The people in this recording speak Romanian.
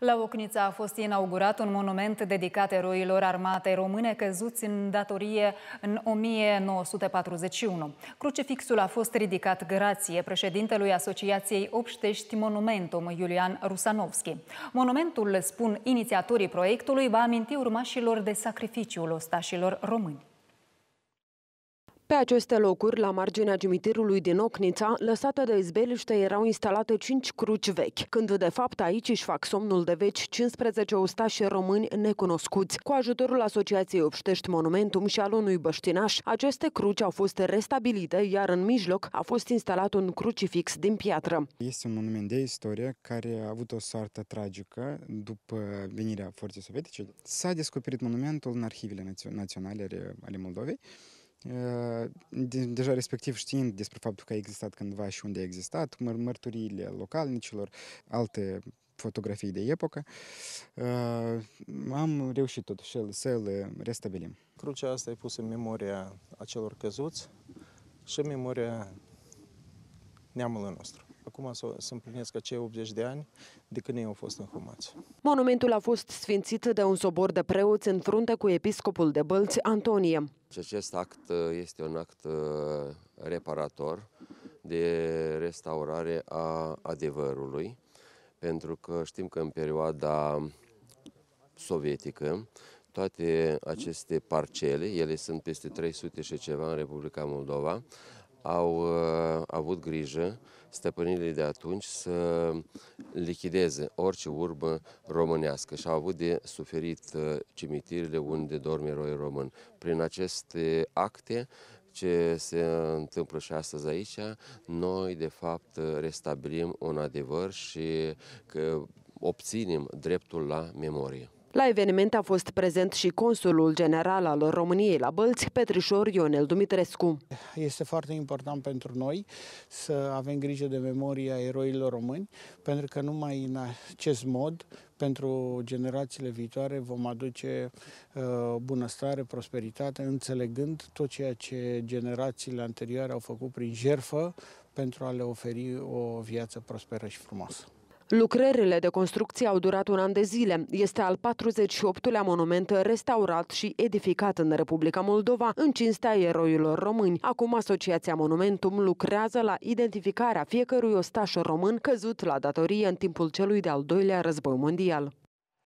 La Ocnița a fost inaugurat un monument dedicat eroilor armate române căzuți în datorie în 1941. Crucifixul a fost ridicat grație președintelui Asociației Obștești Monumentum, Iulian Rusanovski. Monumentul, spun inițiatorii proiectului, va aminti urmașilor de sacrificiul ostașilor români. Pe aceste locuri, la marginea cimitirului din Ocnița, lăsată de izbeliște, erau instalate cinci cruci vechi, când de fapt aici își fac somnul de veci 15 ostași români necunoscuți. Cu ajutorul Asociației Obștești Monumentum și al unui băștinaș, aceste cruci au fost restabilite, iar în mijloc a fost instalat un crucifix din piatră. Este un monument de istorie care a avut o soartă tragică după venirea forței sovietice. S-a descoperit monumentul în arhivele naționale ale Moldovei, Ă, de, deja respectiv știind despre faptul că a existat cândva și unde a existat, măr- mărturiile localnicilor, alte fotografii de epocă, ă, am reușit totuși să le restabilim. Crucea asta e pusă în memoria acelor căzuți și în memoria neamului nostru. Acum să împlinesc acei 80 de ani de când ei au fost înhumați. Monumentul a fost sfințit de un sobor de preoți în frunte cu episcopul de Bălți Antonie. Și deci acest act uh, este un act uh, reparator de restaurare a adevărului, pentru că știm că în perioada sovietică toate aceste parcele, ele sunt peste 300 și ceva în Republica Moldova, au uh, avut grijă stăpânirile de atunci să lichideze orice urmă românească și au avut de suferit uh, cimitirile unde dorm eroi român. Prin aceste acte ce se întâmplă și astăzi aici, noi de fapt restabilim un adevăr și că obținem dreptul la memorie. La eveniment a fost prezent și consulul general al României la Bălți, Petrișor Ionel Dumitrescu. Este foarte important pentru noi să avem grijă de memoria eroilor români, pentru că numai în acest mod, pentru generațiile viitoare, vom aduce uh, bunăstare, prosperitate, înțelegând tot ceea ce generațiile anterioare au făcut prin jerfă pentru a le oferi o viață prosperă și frumoasă. Lucrările de construcție au durat un an de zile. Este al 48-lea monument restaurat și edificat în Republica Moldova, în cinstea eroilor români. Acum Asociația Monumentum lucrează la identificarea fiecărui ostaș român căzut la datorie în timpul celui de-al doilea război mondial.